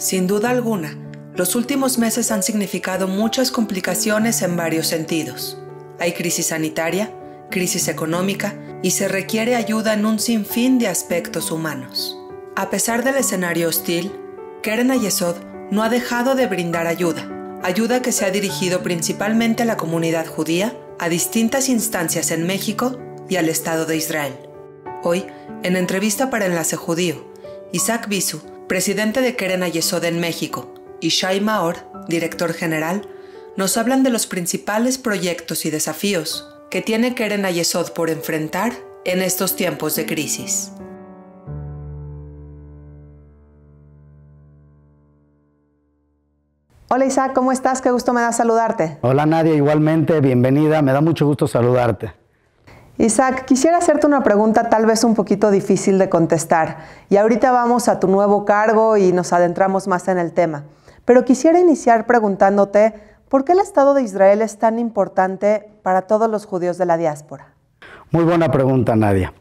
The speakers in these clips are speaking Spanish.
Sin duda alguna, los últimos meses han significado muchas complicaciones en varios sentidos. Hay crisis sanitaria, crisis económica y se requiere ayuda en un sinfín de aspectos humanos. A pesar del escenario hostil, Keren Ayesod no ha dejado de brindar ayuda, ayuda que se ha dirigido principalmente a la comunidad judía, a distintas instancias en México y al Estado de Israel. Hoy, en entrevista para Enlace Judío, Isaac Bisu presidente de Keren Ayesod en México, y Shai Maor, director general, nos hablan de los principales proyectos y desafíos que tiene Keren Ayesod por enfrentar en estos tiempos de crisis. Hola Isaac, ¿cómo estás? Qué gusto me da saludarte. Hola Nadia, igualmente, bienvenida, me da mucho gusto saludarte. Isaac, quisiera hacerte una pregunta tal vez un poquito difícil de contestar y ahorita vamos a tu nuevo cargo y nos adentramos más en el tema. Pero quisiera iniciar preguntándote, ¿por qué el Estado de Israel es tan importante para todos los judíos de la diáspora? Muy buena pregunta, Nadia.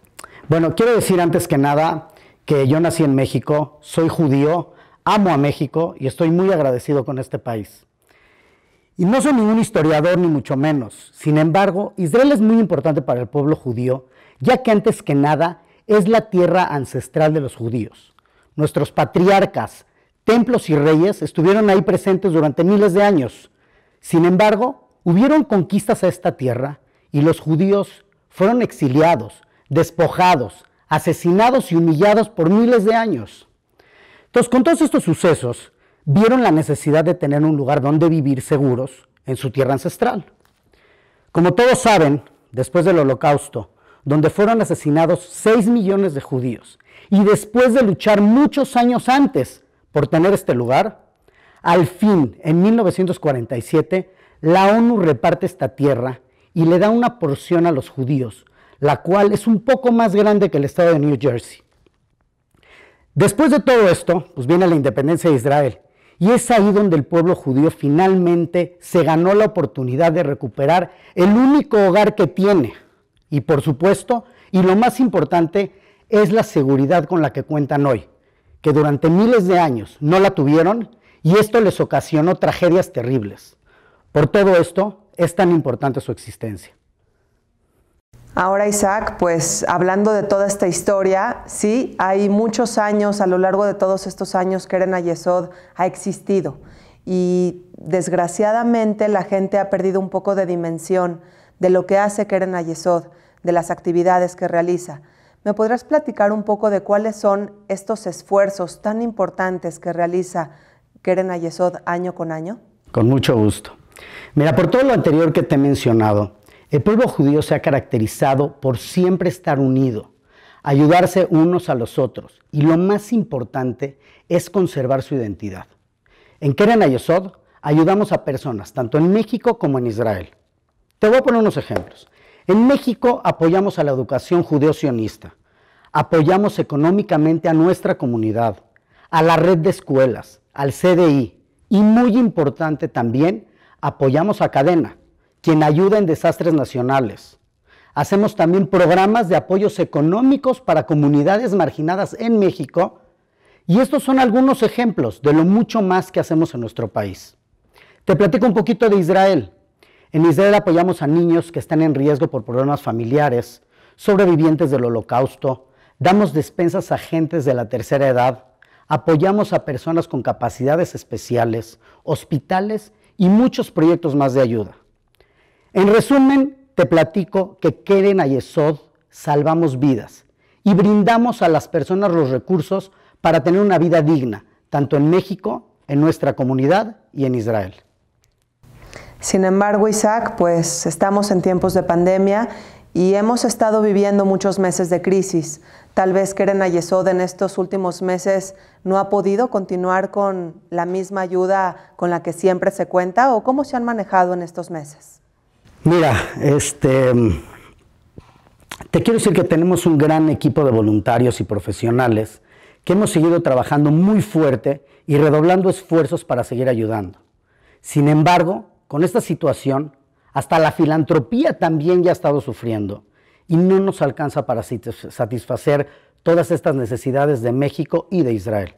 Bueno, quiero decir antes que nada que yo nací en México, soy judío, amo a México y estoy muy agradecido con este país. Y no soy ningún historiador, ni mucho menos. Sin embargo, Israel es muy importante para el pueblo judío, ya que antes que nada es la tierra ancestral de los judíos. Nuestros patriarcas, templos y reyes estuvieron ahí presentes durante miles de años. Sin embargo, hubieron conquistas a esta tierra y los judíos fueron exiliados, despojados, asesinados y humillados por miles de años. Entonces, con todos estos sucesos, vieron la necesidad de tener un lugar donde vivir seguros en su tierra ancestral. Como todos saben, después del holocausto, donde fueron asesinados 6 millones de judíos, y después de luchar muchos años antes por tener este lugar, al fin, en 1947, la ONU reparte esta tierra y le da una porción a los judíos, la cual es un poco más grande que el estado de New Jersey. Después de todo esto, pues viene la independencia de Israel y es ahí donde el pueblo judío finalmente se ganó la oportunidad de recuperar el único hogar que tiene. Y por supuesto, y lo más importante, es la seguridad con la que cuentan hoy, que durante miles de años no la tuvieron y esto les ocasionó tragedias terribles. Por todo esto, es tan importante su existencia. Ahora Isaac, pues hablando de toda esta historia, sí, hay muchos años, a lo largo de todos estos años que Eren Ayesod ha existido y desgraciadamente la gente ha perdido un poco de dimensión de lo que hace Keren Ayesod, de las actividades que realiza. ¿Me podrás platicar un poco de cuáles son estos esfuerzos tan importantes que realiza Keren Ayesod año con año? Con mucho gusto. Mira, por todo lo anterior que te he mencionado, el pueblo judío se ha caracterizado por siempre estar unido, ayudarse unos a los otros y lo más importante es conservar su identidad. En Keren Ayosod ayudamos a personas, tanto en México como en Israel. Te voy a poner unos ejemplos. En México apoyamos a la educación judeo-sionista, apoyamos económicamente a nuestra comunidad, a la red de escuelas, al CDI y muy importante también, apoyamos a Cadena, quien ayuda en desastres nacionales. Hacemos también programas de apoyos económicos para comunidades marginadas en México. Y estos son algunos ejemplos de lo mucho más que hacemos en nuestro país. Te platico un poquito de Israel. En Israel apoyamos a niños que están en riesgo por problemas familiares, sobrevivientes del holocausto, damos despensas a gentes de la tercera edad, apoyamos a personas con capacidades especiales, hospitales y muchos proyectos más de ayuda. En resumen, te platico que Keren Ayesod salvamos vidas y brindamos a las personas los recursos para tener una vida digna, tanto en México, en nuestra comunidad y en Israel. Sin embargo, Isaac, pues estamos en tiempos de pandemia y hemos estado viviendo muchos meses de crisis. Tal vez Keren Ayesod en estos últimos meses no ha podido continuar con la misma ayuda con la que siempre se cuenta o cómo se han manejado en estos meses. Mira, este, te quiero decir que tenemos un gran equipo de voluntarios y profesionales que hemos seguido trabajando muy fuerte y redoblando esfuerzos para seguir ayudando. Sin embargo, con esta situación, hasta la filantropía también ya ha estado sufriendo y no nos alcanza para satisfacer todas estas necesidades de México y de Israel.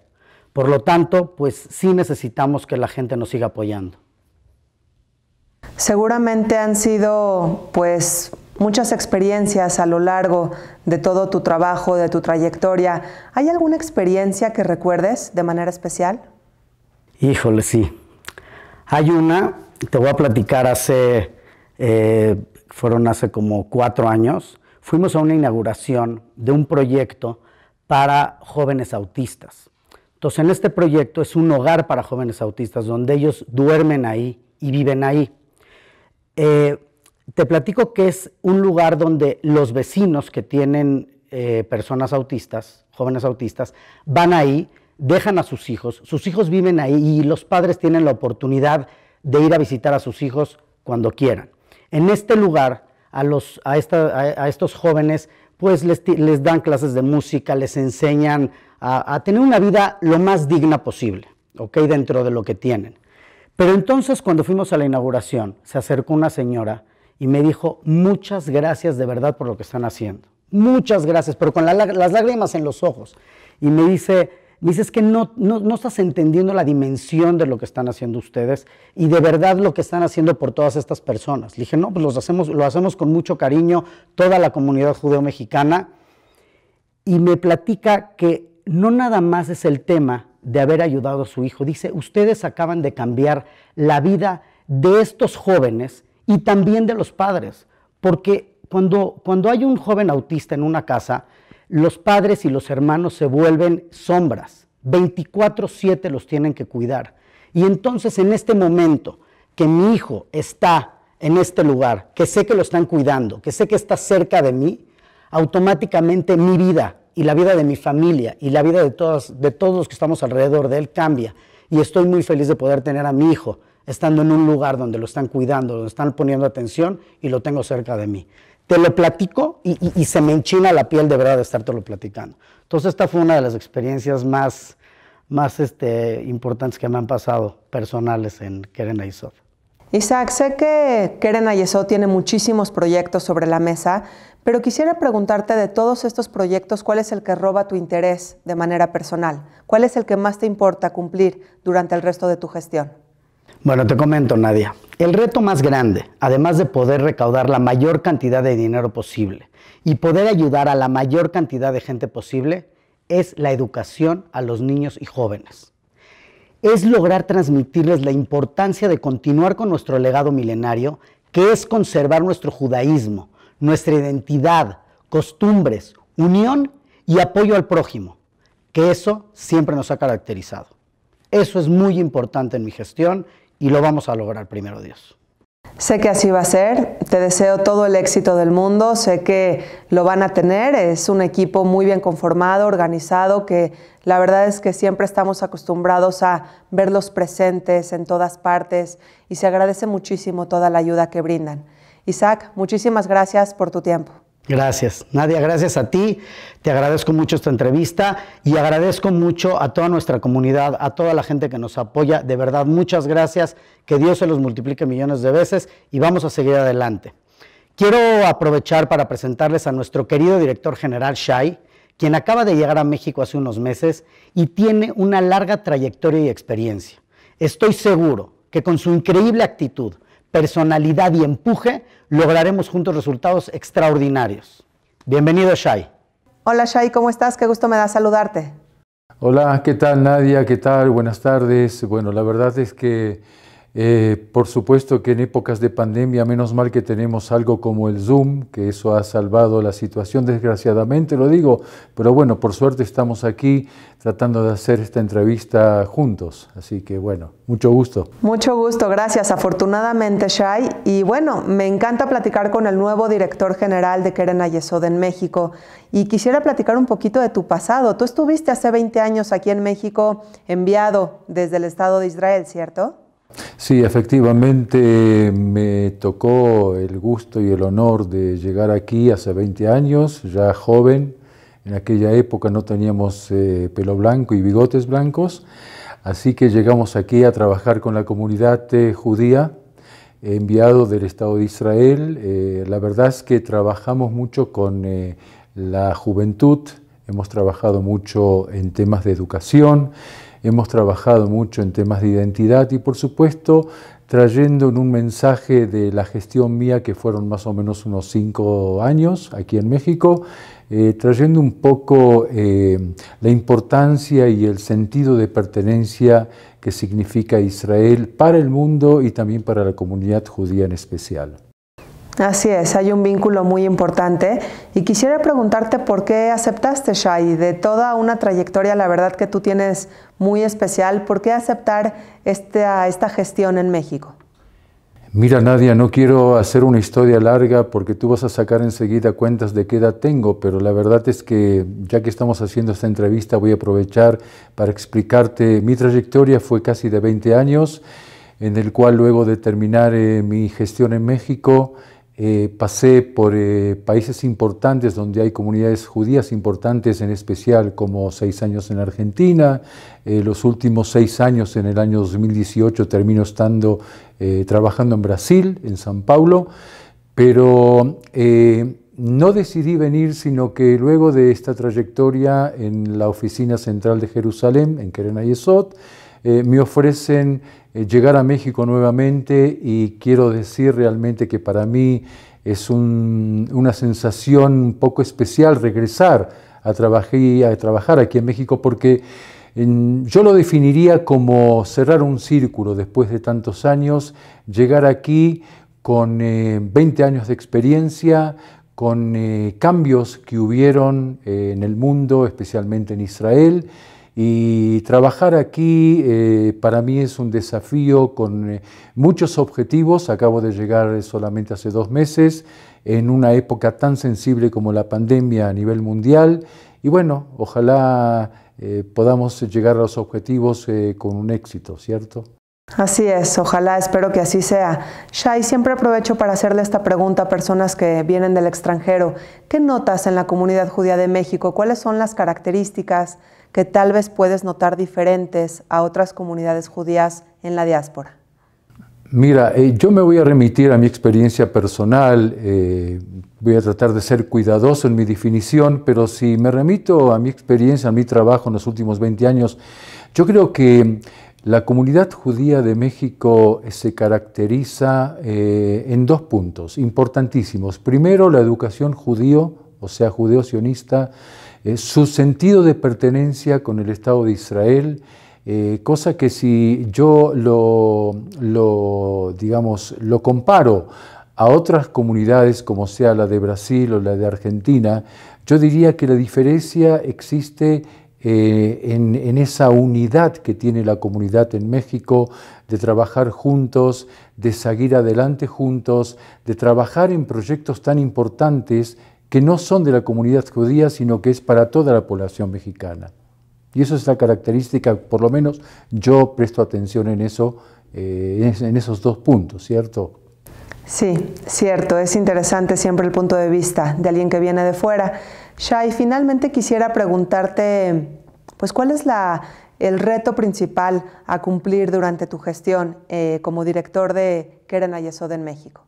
Por lo tanto, pues sí necesitamos que la gente nos siga apoyando. Seguramente han sido pues muchas experiencias a lo largo de todo tu trabajo, de tu trayectoria. ¿Hay alguna experiencia que recuerdes de manera especial? Híjole, sí. Hay una, te voy a platicar hace, eh, fueron hace como cuatro años, fuimos a una inauguración de un proyecto para jóvenes autistas. Entonces, en este proyecto es un hogar para jóvenes autistas, donde ellos duermen ahí y viven ahí. Eh, te platico que es un lugar donde los vecinos que tienen eh, personas autistas, jóvenes autistas, van ahí, dejan a sus hijos, sus hijos viven ahí y los padres tienen la oportunidad de ir a visitar a sus hijos cuando quieran. En este lugar, a, estos jóvenes, pues les, dan clases de música, les enseñan a, tener una vida lo más digna posible, Dentro de lo que tienen. Pero entonces cuando fuimos a la inauguración, se acercó una señora y me dijo, muchas gracias de verdad por lo que están haciendo. Muchas gracias, pero con las lágrimas en los ojos. Y me dice, dice, es que no, no, estás entendiendo la dimensión de lo que están haciendo ustedes y de verdad lo que están haciendo por todas estas personas. Le dije, no, pues los hacemos, lo hacemos con mucho cariño, toda la comunidad judeo-mexicana. Y me platica que no nada más es el tema de haber ayudado a su hijo. Dice, ustedes acaban de cambiar la vida de estos jóvenes y también de los padres, porque cuando, cuando hay un joven autista en una casa, los padres y los hermanos se vuelven sombras, 24/7 los tienen que cuidar. Y entonces en este momento que mi hijo está en este lugar, que sé que lo están cuidando, que sé que está cerca de mí, automáticamente mi vida y la vida de mi familia y la vida de todos, de todos los que estamos alrededor de él cambia. Y estoy muy feliz de poder tener a mi hijo estando en un lugar donde lo están cuidando, donde están poniendo atención y lo tengo cerca de mí. Te lo platico y, se me enchina la piel de verdad de lo platicando. Entonces esta fue una de las experiencias más, más este, importantes que me han pasado personales en Keren Aizov. Isaac, sé que Keren Ayeso tiene muchísimos proyectos sobre la mesa, pero quisiera preguntarte de todos estos proyectos, ¿cuál es el que roba tu interés de manera personal? ¿Cuál es el que más te importa cumplir durante el resto de tu gestión? Bueno, te comento, Nadia. El reto más grande, además de poder recaudar la mayor cantidad de dinero posible y poder ayudar a la mayor cantidad de gente posible, es la educación a los niños y jóvenes es lograr transmitirles la importancia de continuar con nuestro legado milenario, que es conservar nuestro judaísmo, nuestra identidad, costumbres, unión y apoyo al prójimo, que eso siempre nos ha caracterizado. Eso es muy importante en mi gestión y lo vamos a lograr primero Dios. Sé que así va a ser, te deseo todo el éxito del mundo, sé que lo van a tener, es un equipo muy bien conformado, organizado, que la verdad es que siempre estamos acostumbrados a verlos presentes en todas partes y se agradece muchísimo toda la ayuda que brindan. Isaac, muchísimas gracias por tu tiempo. Gracias. Nadia, gracias a ti. Te agradezco mucho esta entrevista y agradezco mucho a toda nuestra comunidad, a toda la gente que nos apoya. De verdad, muchas gracias. Que Dios se los multiplique millones de veces y vamos a seguir adelante. Quiero aprovechar para presentarles a nuestro querido director general Shai, quien acaba de llegar a México hace unos meses y tiene una larga trayectoria y experiencia. Estoy seguro que con su increíble actitud, personalidad y empuje, lograremos juntos resultados extraordinarios. Bienvenido, Shai. Hola, Shai, ¿cómo estás? Qué gusto me da saludarte. Hola, ¿qué tal, Nadia? ¿Qué tal? Buenas tardes. Bueno, la verdad es que eh, por supuesto que en épocas de pandemia, menos mal que tenemos algo como el Zoom, que eso ha salvado la situación, desgraciadamente lo digo, pero bueno, por suerte estamos aquí tratando de hacer esta entrevista juntos. Así que bueno, mucho gusto. Mucho gusto, gracias. Afortunadamente, Shai. Y bueno, me encanta platicar con el nuevo director general de Keren Ayesod en México. Y quisiera platicar un poquito de tu pasado. Tú estuviste hace 20 años aquí en México enviado desde el Estado de Israel, ¿cierto? Sí, efectivamente me tocó el gusto y el honor de llegar aquí hace 20 años, ya joven. En aquella época no teníamos eh, pelo blanco y bigotes blancos, así que llegamos aquí a trabajar con la comunidad eh, judía, enviado del Estado de Israel. Eh, la verdad es que trabajamos mucho con la juventud, hemos trabajado mucho en temas de educación Hemos trabajado mucho en temas de identidad y por supuesto trayendo en un mensaje de la gestión mía, que fueron más o menos unos cinco años aquí en México, eh, trayendo un poco eh, la importancia y el sentido de pertenencia que significa Israel para el mundo y también para la comunidad judía en especial. Así es, hay un vínculo muy importante y quisiera preguntarte por qué aceptaste Shai, de toda una trayectoria, la verdad que tú tienes muy especial, ¿por qué aceptar esta, gestión en México? Mira Nadia, no quiero hacer una historia larga porque tú vas a sacar enseguida cuentas de qué edad tengo, pero la verdad es que ya que estamos haciendo esta entrevista voy a aprovechar para explicarte, mi trayectoria fue casi de 20 años, en el cual luego de terminar eh, mi gestión en México, eh, pasé por eh, países importantes donde hay comunidades judías importantes, en especial como seis años en Argentina, eh, los últimos seis años en el año 2018 termino estando trabajando en Brasil, en San Paulo, pero no decidí venir, sino que luego de esta trayectoria en la oficina central de Jerusalén, en Keren Ayesot, me ofrecen eh, llegar a México nuevamente y quiero decir realmente que para mí es una sensación un poco especial regresar a, trabajar aquí en México porque yo lo definiría como cerrar un círculo después de tantos años, llegar aquí con 20 eh, años de experiencia, con eh, cambios que hubieron en el mundo, especialmente en Israel, y trabajar aquí eh, para mí es un desafío con eh, muchos objetivos. Acabo de llegar solamente hace dos meses en una época tan sensible como la pandemia a nivel mundial. Y bueno, ojalá eh, podamos llegar a los objetivos con un éxito, ¿cierto? Así es, ojalá, espero que así sea. Shai, siempre aprovecho para hacerle esta pregunta a personas que vienen del extranjero. ¿Qué notas en la comunidad judía de México? ¿Cuáles son las características que tal vez puedes notar diferentes a otras comunidades judías en la diáspora? Mira, eh, yo me voy a remitir a mi experiencia personal, eh, voy a tratar de ser cuidadoso en mi definición, pero si me remito a mi experiencia, a mi trabajo en los últimos 20 años, yo creo que la comunidad judía de México eh, se caracteriza eh, en dos puntos importantísimos. Primero, la educación judío, o sea, judeo-sionista, eh, su sentido de pertenencia con el Estado de Israel, cosa que si yo lo, digamos, lo comparo a otras comunidades como sea la de Brasil o la de Argentina, yo diría que la diferencia existe eh, en, esa unidad que tiene la comunidad en México, de trabajar juntos, de seguir adelante juntos, de trabajar en proyectos tan importantes que no son de la comunidad judía, sino que es para toda la población mexicana. Y eso es la característica, por lo menos yo presto atención en eso, eh, en esos dos puntos, ¿cierto? Sí, cierto, es interesante siempre el punto de vista de alguien que viene de fuera. Shai, finalmente quisiera preguntarte, pues, ¿cuál es la, el reto principal a cumplir durante tu gestión eh, como director de Keren Ayesod en México?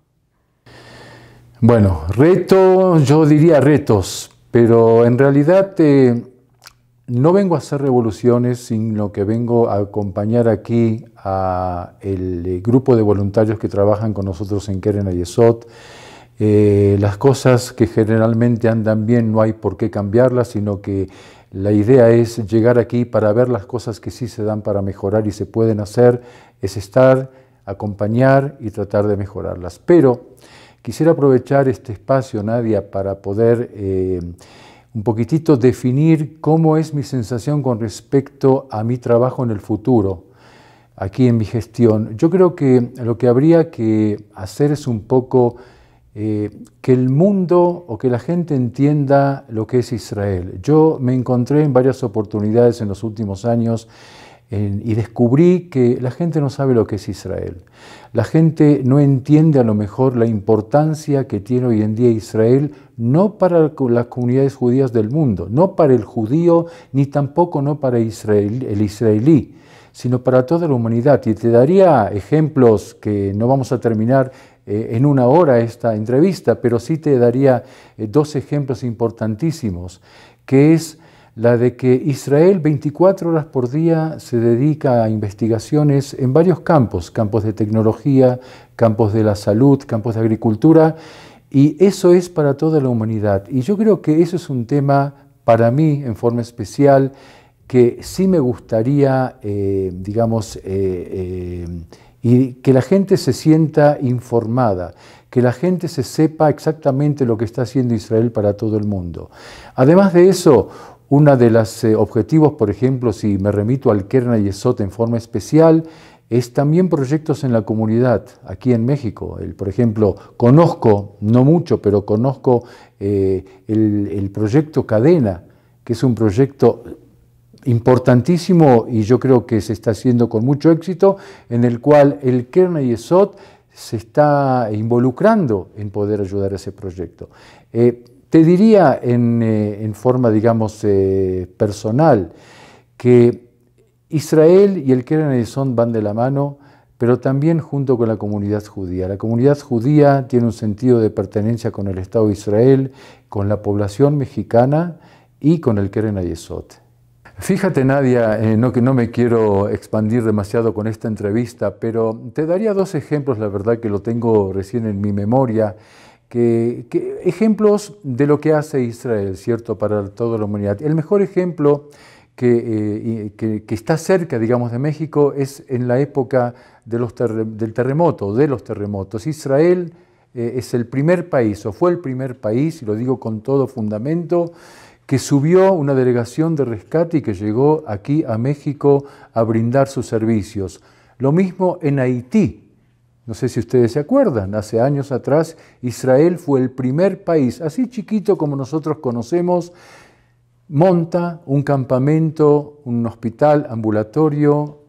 Bueno, reto, yo diría retos, pero en realidad eh, no vengo a hacer revoluciones, sino que vengo a acompañar aquí al eh, grupo de voluntarios que trabajan con nosotros en Keren Ayesot. Eh, las cosas que generalmente andan bien no hay por qué cambiarlas, sino que la idea es llegar aquí para ver las cosas que sí se dan para mejorar y se pueden hacer, es estar, acompañar y tratar de mejorarlas. Pero quisiera aprovechar este espacio, Nadia, para poder... Eh, un poquitito definir cómo es mi sensación con respecto a mi trabajo en el futuro, aquí en mi gestión. Yo creo que lo que habría que hacer es un poco eh, que el mundo o que la gente entienda lo que es Israel. Yo me encontré en varias oportunidades en los últimos años y descubrí que la gente no sabe lo que es Israel. La gente no entiende a lo mejor la importancia que tiene hoy en día Israel, no para las comunidades judías del mundo, no para el judío, ni tampoco no para Israel, el israelí, sino para toda la humanidad. Y te daría ejemplos que no vamos a terminar eh, en una hora esta entrevista, pero sí te daría eh, dos ejemplos importantísimos, que es la de que Israel 24 horas por día se dedica a investigaciones en varios campos, campos de tecnología, campos de la salud, campos de agricultura, y eso es para toda la humanidad. Y yo creo que eso es un tema para mí en forma especial que sí me gustaría, eh, digamos, eh, eh, y que la gente se sienta informada, que la gente se sepa exactamente lo que está haciendo Israel para todo el mundo. Además de eso, uno de los eh, objetivos, por ejemplo, si me remito al Kerna y Esot en forma especial, es también proyectos en la comunidad, aquí en México. por ejemplo, conozco, no mucho, pero conozco eh, el, proyecto Cadena, que es un proyecto importantísimo y yo creo que se está haciendo con mucho éxito, en el cual el Kerna y Esot se está involucrando en poder ayudar a ese proyecto. Eh, te diría en, eh, forma, digamos, eh, personal, que Israel y el Keren Ayesot van de la mano, pero también junto con la comunidad judía. La comunidad judía tiene un sentido de pertenencia con el Estado de Israel, con la población mexicana y con el Keren Ayesot. Fíjate, Nadia, eh, no, que no me quiero expandir demasiado con esta entrevista, pero te daría dos ejemplos, la verdad que lo tengo recién en mi memoria, que, ejemplos de lo que hace Israel, ¿cierto?, para toda la humanidad. El mejor ejemplo que, eh, está cerca, digamos, de México es en la época del terremoto, de los terremotos. Israel eh, es el primer país, o fue el primer país, y lo digo con todo fundamento, que subió una delegación de rescate y que llegó aquí a México a brindar sus servicios. Lo mismo en Haití, no sé si ustedes se acuerdan, hace años atrás Israel fue el primer país, así chiquito como nosotros conocemos, monta un campamento, un hospital ambulatorio,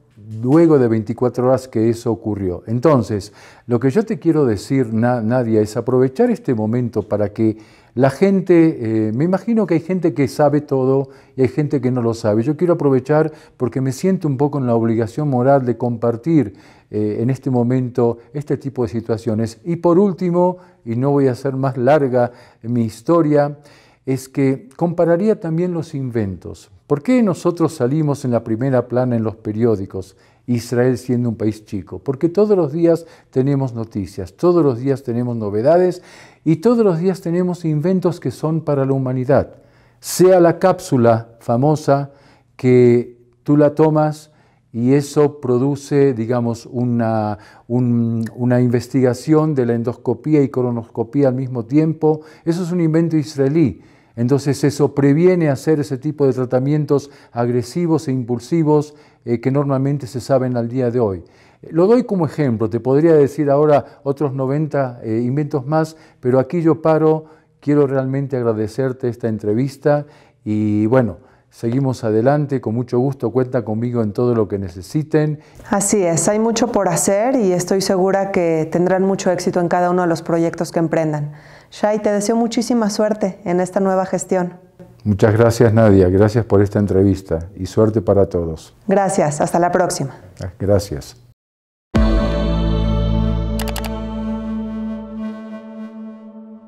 luego de 24 horas que eso ocurrió. Entonces, lo que yo te quiero decir, Nadia, es aprovechar este momento para que la gente, eh, me imagino que hay gente que sabe todo y hay gente que no lo sabe. Yo quiero aprovechar porque me siento un poco en la obligación moral de compartir eh, en este momento este tipo de situaciones. Y por último, y no voy a ser más larga mi historia, es que compararía también los inventos. ¿Por qué nosotros salimos en la primera plana en los periódicos, Israel siendo un país chico? Porque todos los días tenemos noticias, todos los días tenemos novedades y todos los días tenemos inventos que son para la humanidad. Sea la cápsula famosa que tú la tomas y eso produce, digamos, una, investigación de la endoscopía y colonoscopía al mismo tiempo. Eso es un invento israelí entonces eso previene hacer ese tipo de tratamientos agresivos e impulsivos eh, que normalmente se saben al día de hoy. Lo doy como ejemplo, te podría decir ahora otros 90 eh, inventos más, pero aquí yo paro, quiero realmente agradecerte esta entrevista y bueno, Seguimos adelante, con mucho gusto, cuenta conmigo en todo lo que necesiten. Así es, hay mucho por hacer y estoy segura que tendrán mucho éxito en cada uno de los proyectos que emprendan. Shai, te deseo muchísima suerte en esta nueva gestión. Muchas gracias Nadia, gracias por esta entrevista y suerte para todos. Gracias, hasta la próxima. Gracias.